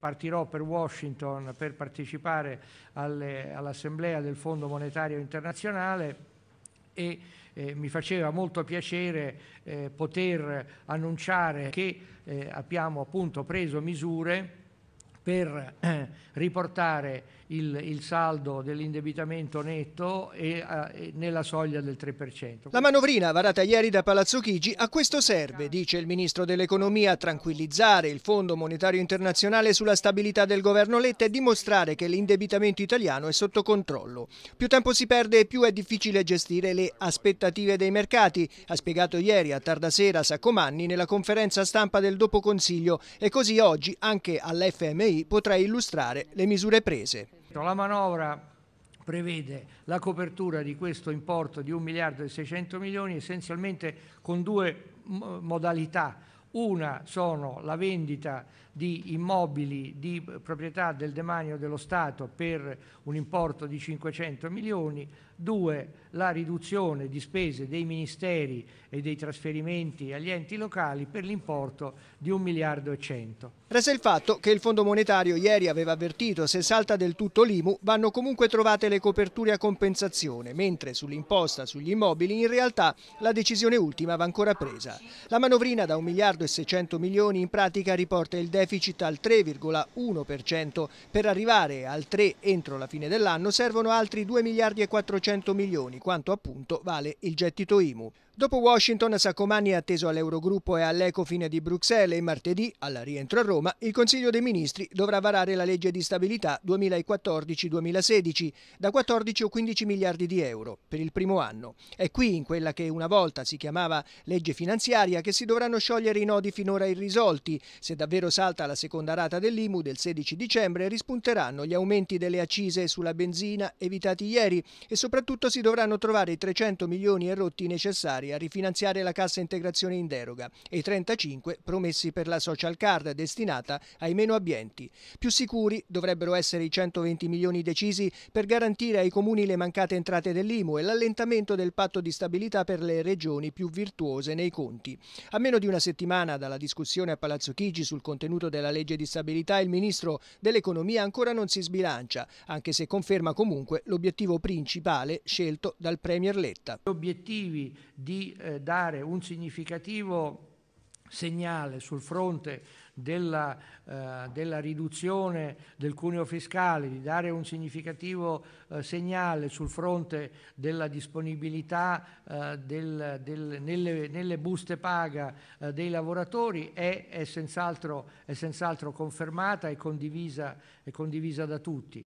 partirò per Washington per partecipare alle, all'assemblea del Fondo Monetario Internazionale e eh, mi faceva molto piacere eh, poter annunciare che eh, abbiamo appunto preso misure per eh, riportare il, il saldo dell'indebitamento netto e, a, eh, e nella soglia del 3%. La manovrina varata ieri da Palazzo Chigi a questo serve, dice il Ministro dell'Economia, tranquillizzare il Fondo Monetario Internazionale sulla stabilità del governo Letta e dimostrare che l'indebitamento italiano è sotto controllo. Più tempo si perde e più è difficile gestire le aspettative dei mercati, ha spiegato ieri a tarda sera Saccomanni nella conferenza stampa del dopo Consiglio e così oggi anche all'FMI BCI potrà illustrare le misure prese. La manovra prevede la copertura di questo importo di 1 miliardo e 600 milioni essenzialmente con due modalità una sono la vendita di immobili di proprietà del demanio dello Stato per un importo di 500 milioni, due la riduzione di spese dei ministeri e dei trasferimenti agli enti locali per l'importo di 1 miliardo e 100. Resta il fatto che il Fondo Monetario ieri aveva avvertito se salta del tutto l'IMU vanno comunque trovate le coperture a compensazione, mentre sull'imposta sugli immobili in realtà la decisione ultima va ancora presa. La manovrina da 1 miliardo miliardo e 600 milioni in pratica riporta il deficit al 3,1%. Per arrivare al 3 entro la fine dell'anno servono altri 2 miliardi e 400 milioni, quanto appunto vale il gettito IMU. Dopo Washington, Saccomanni è atteso all'Eurogruppo e all'Ecofine di Bruxelles e martedì, alla rientro a Roma, il Consiglio dei Ministri dovrà varare la legge di stabilità 2014-2016 da 14 o 15 miliardi di euro per il primo anno. È qui, in quella che una volta si chiamava legge finanziaria, che si dovranno sciogliere i nodi finora irrisolti. Se davvero salta la seconda rata dell'IMU del 16 dicembre rispunteranno gli aumenti delle accise sulla benzina evitati ieri e soprattutto si dovranno trovare i 300 milioni erotti necessari a rifinanziare la cassa integrazione in deroga e i 35 promessi per la social card destinata ai meno abbienti. Più sicuri dovrebbero essere i 120 milioni decisi per garantire ai comuni le mancate entrate dell'IMU e l'allentamento del patto di stabilità per le regioni più virtuose nei conti. A meno di una settimana settimana dalla discussione a Palazzo Chigi sul contenuto della legge di stabilità, il ministro dell'Economia ancora non si sbilancia, anche se conferma comunque l'obiettivo principale scelto dal Premier Letta. Gli obiettivi di eh, dare un significativo segnale sul fronte della, eh, della, riduzione del cuneo fiscale, di dare un significativo eh, segnale sul fronte della disponibilità eh, del, del, nelle, nelle, buste paga eh, dei lavoratori è, è senz'altro senz'altro confermata e condivisa, e condivisa da tutti.